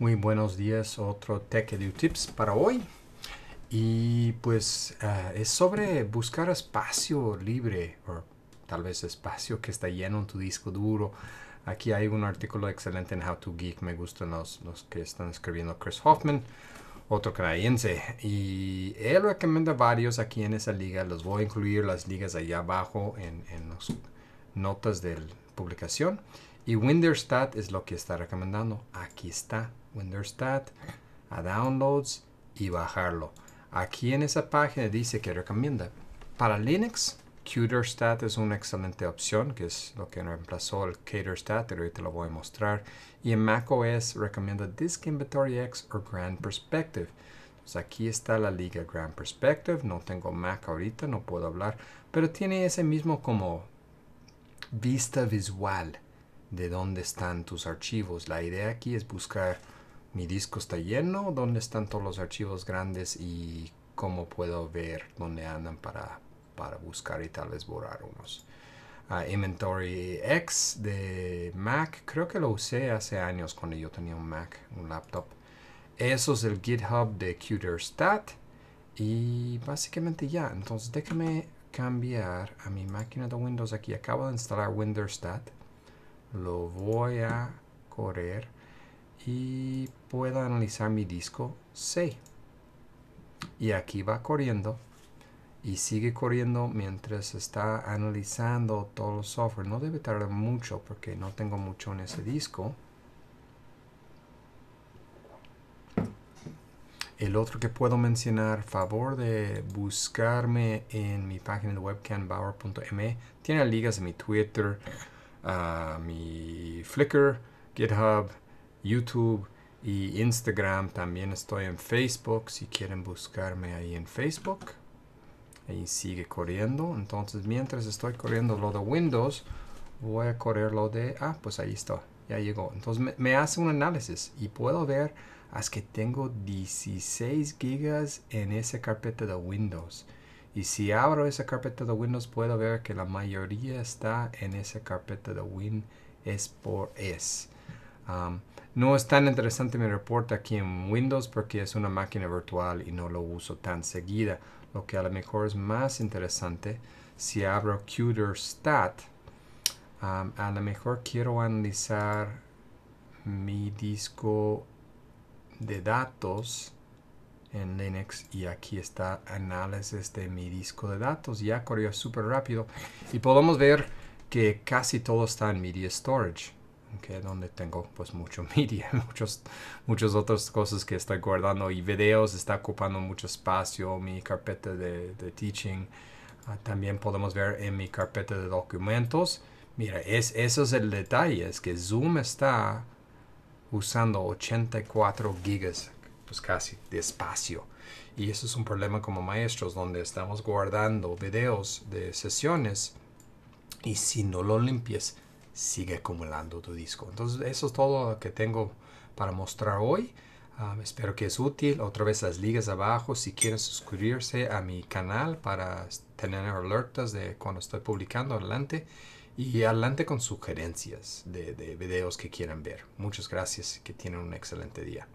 Muy buenos días, otro Techy Tips para hoy. Y pues ah, es sobre buscar espacio libre, o tal vez espacio que está lleno en tu disco duro. Aquí hay un artículo excelente en How to Geek, me gustan los, los que están escribiendo Chris Hoffman, otro canadiense. Y él recomienda varios aquí en esa liga, los voy a incluir las ligas allá abajo en, en las notas de publicación. Y WinderStat es lo que está recomendando. Aquí está WinderStat, a downloads y bajarlo. Aquí en esa página dice que recomienda. Para Linux, stat es una excelente opción, que es lo que reemplazó el stat pero te lo voy a mostrar. Y en macOS recomienda Disk Inventory X o Grand Perspective. aquí está la liga Grand Perspective. No tengo Mac ahorita, no puedo hablar, pero tiene ese mismo como vista visual de dónde están tus archivos. La idea aquí es buscar mi disco está lleno, dónde están todos los archivos grandes y cómo puedo ver dónde andan para, para buscar y tal vez borrar unos. Ah, Inventory X de Mac, creo que lo usé hace años cuando yo tenía un Mac, un laptop. Eso es el GitHub de Quterstat y básicamente ya. Entonces déjame cambiar a mi máquina de Windows aquí. Acabo de instalar Windows Stat lo voy a correr y puedo analizar mi disco C y aquí va corriendo y sigue corriendo mientras está analizando todo el software no debe tardar mucho porque no tengo mucho en ese disco El otro que puedo mencionar, favor de buscarme en mi página de web Tiene ligas en mi Twitter, a mi Flickr, GitHub, YouTube y Instagram. También estoy en Facebook, si quieren buscarme ahí en Facebook. Ahí sigue corriendo. Entonces, mientras estoy corriendo lo de Windows, voy a correr lo de... Ah, pues ahí está, ya llegó. Entonces, me, hace un análisis y puedo ver hasta que tengo 16 gigas en esa carpeta de Windows. Y si abro esa carpeta de Windows, puedo ver que la mayoría está en esa carpeta de Win es por es. no es tan interesante mi reporte aquí en Windows porque es una máquina virtual y no lo uso tan seguida. Lo que a lo mejor es más interesante, si abro QtherStat, a lo mejor quiero analizar mi disco de datos en Linux y aquí está análisis de mi disco de datos. Ya corrió súper rápido y podemos ver que casi todo está en Media Storage, es donde tengo pues mucho media, muchos, muchas otras cosas que estoy guardando y videos está ocupando mucho espacio, mi carpeta de, teaching. Ah, también podemos ver en mi carpeta de documentos. Mira, es, eso es el detalle, es que Zoom está usando 84 gigas pues casi despacio. Y eso es un problema como maestros, donde estamos guardando videos de sesiones y si no lo limpias, sigue acumulando tu disco. Entonces, eso es todo lo que tengo para mostrar hoy. Ah, espero que es útil. Otra vez las ligas abajo. Si quieren suscribirse a mi canal para tener alertas de cuando estoy publicando, adelante. Y adelante con sugerencias de, videos que quieran ver. Muchas gracias. Que tienen un excelente día.